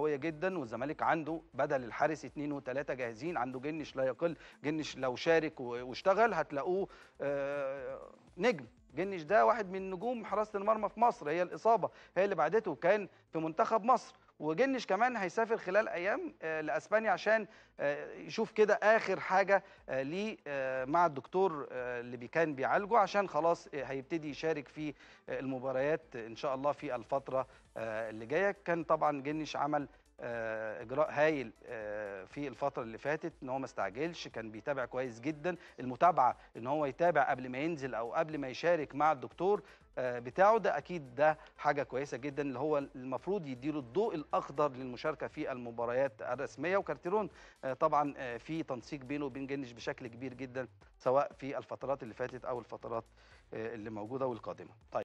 قوية جدا والزمالك عنده بدل الحارس اثنين وثلاثة جاهزين عنده جنش لا يقل جنش لو شارك واشتغل هتلاقوه آه، نجم جنش ده واحد من نجوم حراسة المرمى في مصر هي الإصابة هي اللي بعدته كان في منتخب مصر وجنش كمان هيسافر خلال ايام آه، لاسبانيا عشان آه، يشوف كده اخر حاجه آه، ليه مع الدكتور اللي كان بيعالجه عشان خلاص هيبتدي يشارك في المباريات ان شاء الله في الفتره اللي جايه كان طبعا جنش عمل اجراء هايل في الفتره اللي فاتت ان هو ما استعجلش كان بيتابع كويس جدا المتابعه ان هو يتابع قبل ما ينزل او قبل ما يشارك مع الدكتور آه، بتاعه ده اكيد ده حاجه كويسه جدا اللي هو المفروض يديله الضوء الاخضر للمشاركه في المباريات الرسميه وكارتيرون آه، طبعا آه، في تنسيق بينه وبين جنش بشكل كبير جدا سواء في الفترات اللي فاتت او الفترات اللي موجوده والقادمه طيب